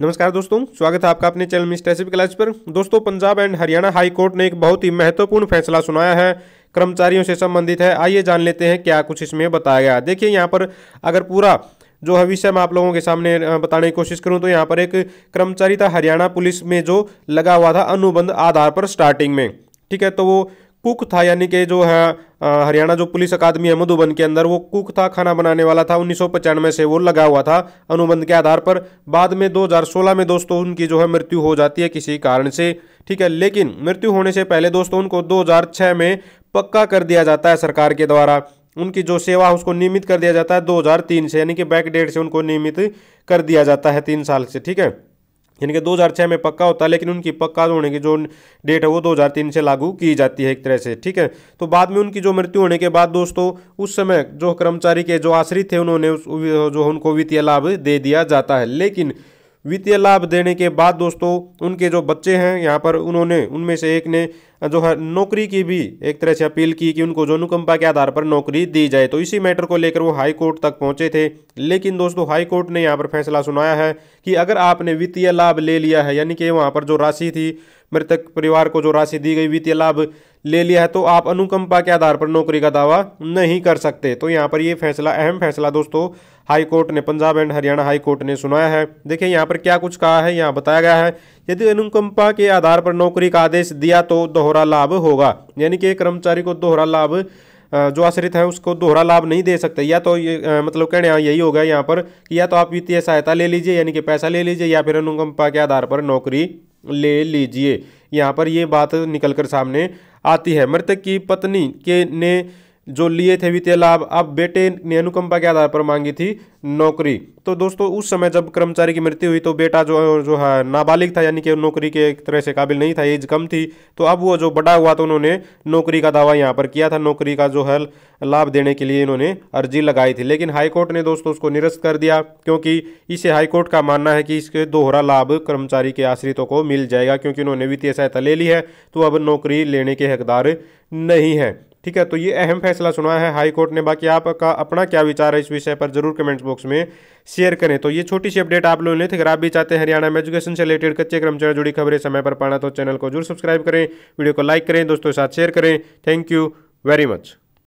नमस्कार दोस्तों स्वागत है आपका अपने चैनल मिस्टर एस क्लास पर दोस्तों Punjab and Haryana high court ने एक बहुत ही महत्वपूर्ण फैसला सुनाया है कर्मचारियों से संबंधित है आइए जान लेते हैं क्या कुछ इसमें बताया गया देखिए यहाँ पर अगर पूरा जो है विषय मैं आप लोगों के सामने बताने की कोशिश करूँ तो यहाँ पर एक कर्मचारी था हरियाणा पुलिस में जो लगा हुआ था अनुबंध आधार पर स्टार्टिंग में ठीक है तो वो कुक था यानी कि जो है हरियाणा जो पुलिस अकादमी है मधुबन के अंदर वो कुक था खाना बनाने वाला था उन्नीस से वो लगा हुआ था अनुबंध के आधार पर बाद में 2016 में दोस्तों उनकी जो है मृत्यु हो जाती है किसी कारण से ठीक है लेकिन मृत्यु होने से पहले दोस्तों उनको 2006 में पक्का कर दिया जाता है सरकार के द्वारा उनकी जो सेवा उसको नियमित कर दिया जाता है 2003 से यानी कि बैक डेट से उनको नियमित कर दिया जाता है तीन साल से ठीक है यानी कि 2006 में पक्का होता है लेकिन उनकी पक्का होने की जो डेट है वो 2003 से लागू की जाती है एक तरह से ठीक है तो बाद में उनकी जो मृत्यु होने के बाद दोस्तों उस समय जो कर्मचारी के जो आश्रित थे उन्होंने जो उनको वित्तीय लाभ दे दिया जाता है लेकिन वित्तीय लाभ देने के बाद दोस्तों उनके जो बच्चे हैं यहाँ पर उन्होंने उनमें से एक ने जो है नौकरी की भी एक तरह से अपील की कि उनको जो अनुकंपा के आधार पर नौकरी दी जाए तो इसी मैटर को लेकर वो हाई कोर्ट तक पहुंचे थे लेकिन दोस्तों हाई कोर्ट ने यहाँ पर फैसला सुनाया है कि अगर आपने वित्तीय लाभ ले लिया है यानी कि वहाँ पर जो राशि थी मृतक परिवार को जो राशि दी गई वित्तीय लाभ ले लिया है तो आप अनुकंपा के आधार पर नौकरी का दावा नहीं कर सकते तो यहाँ पर ये फैसला अहम फैसला दोस्तों हाई कोर्ट ने Punjab and Haryana high court ने सुनाया है देखिए यहाँ पर क्या कुछ कहा है यहाँ बताया गया है यदि अनुकंपा के आधार पर नौकरी का आदेश दिया तो दोहरा लाभ होगा यानी कि कर्मचारी को दोहरा लाभ जो आश्रित है उसको दोहरा लाभ नहीं दे सकते या तो ये मतलब कहने यही होगा यहाँ पर कि या तो आप वित्तीय सहायता ले लीजिए यानी कि पैसा ले लीजिए या फिर अनुकंपा के आधार पर नौकरी ले लीजिए यहाँ पर ये बात निकल कर सामने आती है मृतक की पत्नी के ने जो लिए थे वित्तीय लाभ अब बेटे ने अनुकंपा के आधार पर मांगी थी नौकरी तो दोस्तों उस समय जब कर्मचारी की मृत्यु हुई तो बेटा जो जो है हाँ, नाबालिग था यानी कि नौकरी के एक तरह से काबिल नहीं था एज कम थी तो अब वो जो बड़ा हुआ तो उन्होंने नौकरी का दावा यहाँ पर किया था नौकरी का जो है लाभ देने के लिए इन्होंने अर्जी लगाई थी लेकिन हाईकोर्ट ने दोस्तों उसको निरस्त कर दिया क्योंकि इसे हाईकोर्ट का मानना है कि इसके दोहरा लाभ कर्मचारी के आश्रितों को मिल जाएगा क्योंकि उन्होंने वित्तीय सहायता ले ली है तो अब नौकरी लेने के हकदार नहीं है ठीक है तो ये अहम फैसला सुना है हाई कोर्ट ने बाकी आपका अपना क्या विचार है इस विषय पर जरूर कमेंट्स बॉक्स में शेयर करें तो ये छोटी सी अपडेट आप लोगों ने थे अगर आप भी चाहते हैं हरियाणा में एजुकेशन से रिलेटेड कच्चे क्रम से जुड़ी खबरें समय पर पाना तो चैनल को जरूर सब्सक्राइब करें वीडियो को लाइक करें दोस्तों के साथ शेयर करें थैंक यू वेरी मच